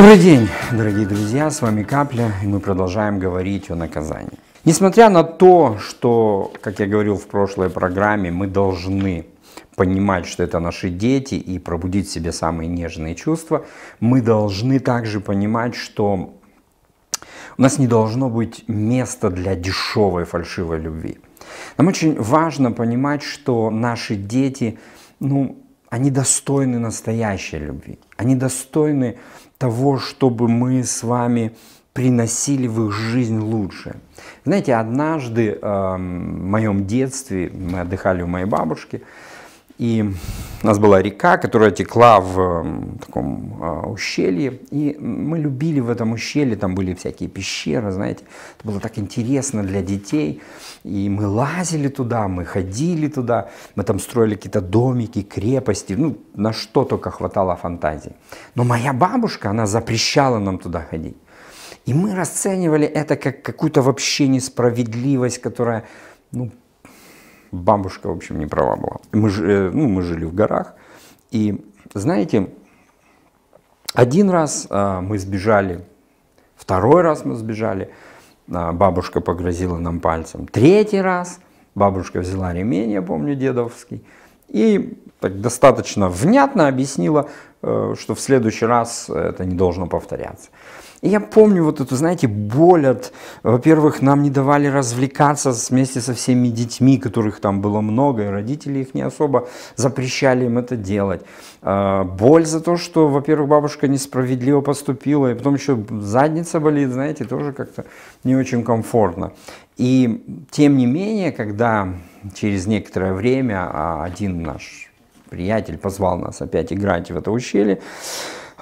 Добрый день, дорогие друзья, с вами Капля, и мы продолжаем говорить о наказании. Несмотря на то, что, как я говорил в прошлой программе, мы должны понимать, что это наши дети, и пробудить в себе самые нежные чувства, мы должны также понимать, что у нас не должно быть места для дешевой фальшивой любви. Нам очень важно понимать, что наши дети, ну, они достойны настоящей любви. Они достойны того, чтобы мы с вами приносили в их жизнь лучшее. Знаете, однажды э, в моем детстве мы отдыхали у моей бабушки, и у нас была река, которая текла в таком а, ущелье, и мы любили в этом ущелье, там были всякие пещеры, знаете, это было так интересно для детей, и мы лазили туда, мы ходили туда, мы там строили какие-то домики, крепости, ну, на что только хватало фантазии. Но моя бабушка, она запрещала нам туда ходить. И мы расценивали это как какую-то вообще несправедливость, которая ну, бабушка, в общем, не права была. Мы, э, ну, мы жили в горах. И, знаете, один раз а, мы сбежали, второй раз мы сбежали, а, бабушка погрозила нам пальцем. Третий раз бабушка взяла ремень, я помню, дедовский, и так достаточно внятно объяснила, э, что в следующий раз это не должно повторяться я помню вот эту, знаете, боль от... Во-первых, нам не давали развлекаться вместе со всеми детьми, которых там было много, и родители их не особо запрещали им это делать. А, боль за то, что, во-первых, бабушка несправедливо поступила, и потом еще задница болит, знаете, тоже как-то не очень комфортно. И тем не менее, когда через некоторое время а, один наш приятель позвал нас опять играть в это ущелье,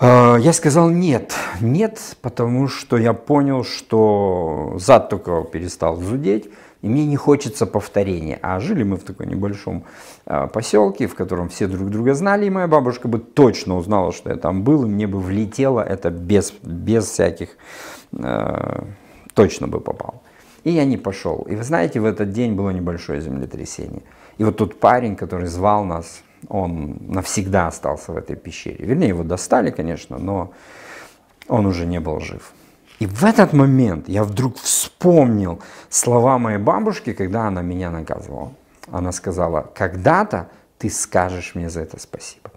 а, я сказал нет, нет, потому что я понял, что зад только перестал зудеть, и мне не хочется повторения. А жили мы в такой небольшом а, поселке, в котором все друг друга знали, и моя бабушка бы точно узнала, что я там был, и мне бы влетело это без, без всяких, а, точно бы попал. И я не пошел. И вы знаете, в этот день было небольшое землетрясение. И вот тот парень, который звал нас он навсегда остался в этой пещере. Вернее, его достали, конечно, но он уже не был жив. И в этот момент я вдруг вспомнил слова моей бабушки, когда она меня наказывала. Она сказала, когда-то ты скажешь мне за это спасибо.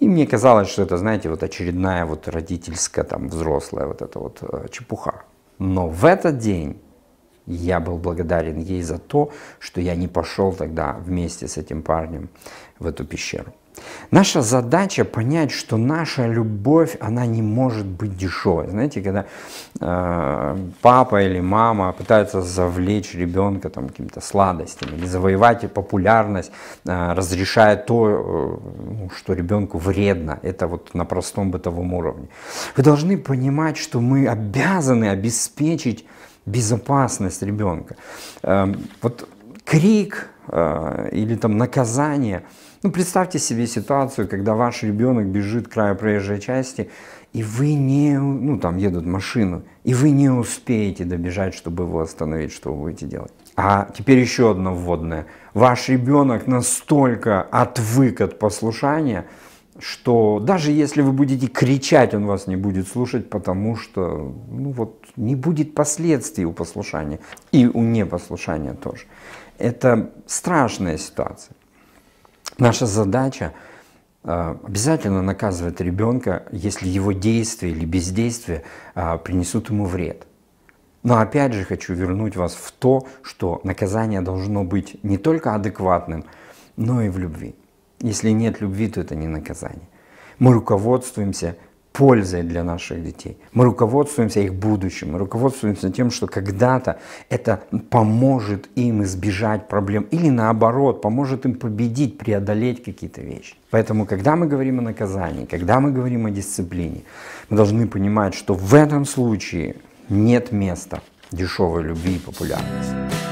И мне казалось, что это, знаете, вот очередная вот родительская, там, взрослая вот эта вот э, чепуха. Но в этот день я был благодарен ей за то, что я не пошел тогда вместе с этим парнем в эту пещеру. Наша задача понять, что наша любовь, она не может быть дешевой. Знаете, когда э, папа или мама пытаются завлечь ребенка там, какими-то сладостями или завоевать популярность, э, разрешая то, э, ну, что ребенку вредно. Это вот на простом бытовом уровне. Вы должны понимать, что мы обязаны обеспечить безопасность ребенка. Эм, вот крик э, или там наказание. Ну, представьте себе ситуацию, когда ваш ребенок бежит к краю проезжей части, и вы не, ну, там едут машину, и вы не успеете добежать, чтобы его остановить, что вы будете делать. А теперь еще одно вводное. Ваш ребенок настолько отвык от послушания, что даже если вы будете кричать, он вас не будет слушать, потому что ну вот, не будет последствий у послушания и у непослушания тоже. Это страшная ситуация. Наша задача э, обязательно наказывать ребенка, если его действия или бездействие э, принесут ему вред. Но опять же хочу вернуть вас в то, что наказание должно быть не только адекватным, но и в любви. Если нет любви, то это не наказание. Мы руководствуемся пользой для наших детей. Мы руководствуемся их будущим, мы руководствуемся тем, что когда-то это поможет им избежать проблем или наоборот, поможет им победить, преодолеть какие-то вещи. Поэтому, когда мы говорим о наказании, когда мы говорим о дисциплине, мы должны понимать, что в этом случае нет места дешевой любви и популярности.